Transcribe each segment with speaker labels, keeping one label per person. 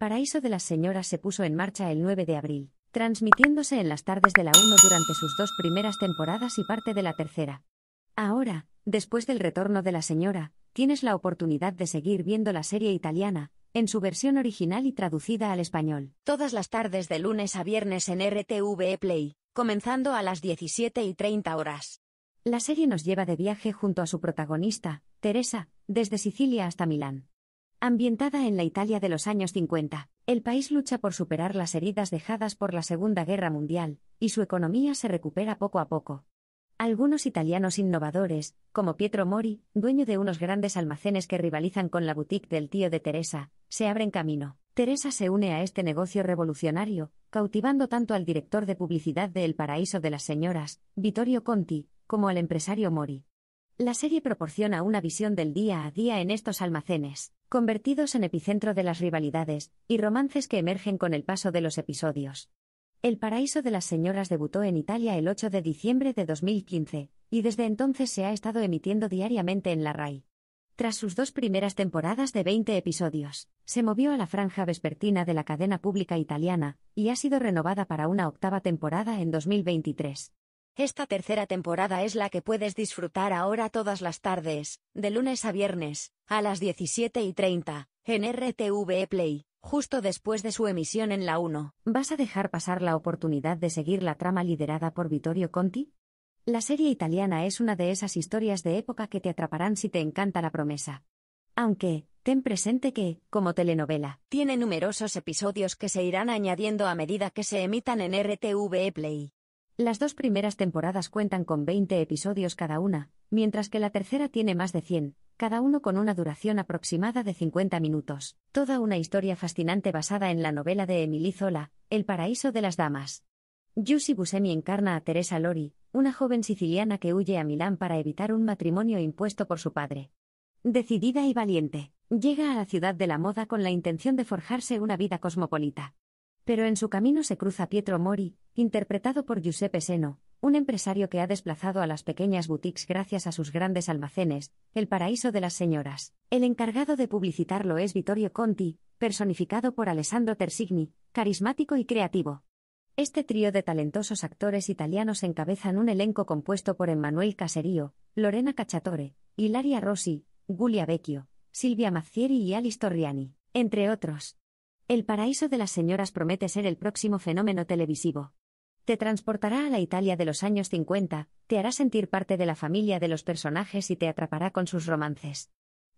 Speaker 1: paraíso de las señoras se puso en marcha el 9 de abril, transmitiéndose en las tardes de la 1 durante sus dos primeras temporadas y parte de la tercera. Ahora, después del retorno de la señora, tienes la oportunidad de seguir viendo la serie italiana, en su versión original y traducida al español. Todas las tardes de lunes a viernes en RTV Play, comenzando a las 17 y 30 horas. La serie nos lleva de viaje junto a su protagonista, Teresa, desde Sicilia hasta Milán. Ambientada en la Italia de los años 50, el país lucha por superar las heridas dejadas por la Segunda Guerra Mundial, y su economía se recupera poco a poco. Algunos italianos innovadores, como Pietro Mori, dueño de unos grandes almacenes que rivalizan con la boutique del tío de Teresa, se abren camino. Teresa se une a este negocio revolucionario, cautivando tanto al director de publicidad de El Paraíso de las Señoras, Vittorio Conti, como al empresario Mori. La serie proporciona una visión del día a día en estos almacenes, convertidos en epicentro de las rivalidades y romances que emergen con el paso de los episodios. El Paraíso de las Señoras debutó en Italia el 8 de diciembre de 2015, y desde entonces se ha estado emitiendo diariamente en la RAI. Tras sus dos primeras temporadas de 20 episodios, se movió a la franja vespertina de la cadena pública italiana, y ha sido renovada para una octava temporada en 2023. Esta tercera temporada es la que puedes disfrutar ahora todas las tardes, de lunes a viernes, a las 17 y 30, en RTVE Play, justo después de su emisión en la 1. ¿Vas a dejar pasar la oportunidad de seguir la trama liderada por Vittorio Conti? La serie italiana es una de esas historias de época que te atraparán si te encanta la promesa. Aunque, ten presente que, como telenovela, tiene numerosos episodios que se irán añadiendo a medida que se emitan en RTVE Play. Las dos primeras temporadas cuentan con 20 episodios cada una, mientras que la tercera tiene más de 100, cada uno con una duración aproximada de 50 minutos. Toda una historia fascinante basada en la novela de Emily Zola, El paraíso de las damas. Yussi Busemi encarna a Teresa Lori, una joven siciliana que huye a Milán para evitar un matrimonio impuesto por su padre. Decidida y valiente, llega a la ciudad de la moda con la intención de forjarse una vida cosmopolita. Pero en su camino se cruza Pietro Mori, interpretado por Giuseppe Seno, un empresario que ha desplazado a las pequeñas boutiques gracias a sus grandes almacenes, el paraíso de las señoras. El encargado de publicitarlo es Vittorio Conti, personificado por Alessandro Tersigni, carismático y creativo. Este trío de talentosos actores italianos encabezan un elenco compuesto por Emmanuel Caserio, Lorena Cacciatore, Ilaria Rossi, Giulia Vecchio, Silvia Mazzieri y Alice Torriani, entre otros. El paraíso de las señoras promete ser el próximo fenómeno televisivo. Te transportará a la Italia de los años 50, te hará sentir parte de la familia de los personajes y te atrapará con sus romances.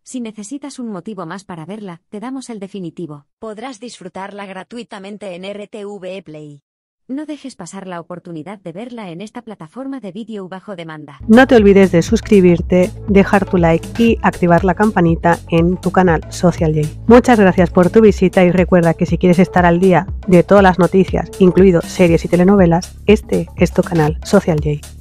Speaker 1: Si necesitas un motivo más para verla, te damos el definitivo. Podrás disfrutarla gratuitamente en RTV Play. No dejes pasar la oportunidad de verla en esta plataforma de vídeo bajo demanda. No te olvides de suscribirte, dejar tu like y activar la campanita en tu canal Social J. Muchas gracias por tu visita y recuerda que si quieres estar al día de todas las noticias, incluido series y telenovelas, este es tu canal Social J.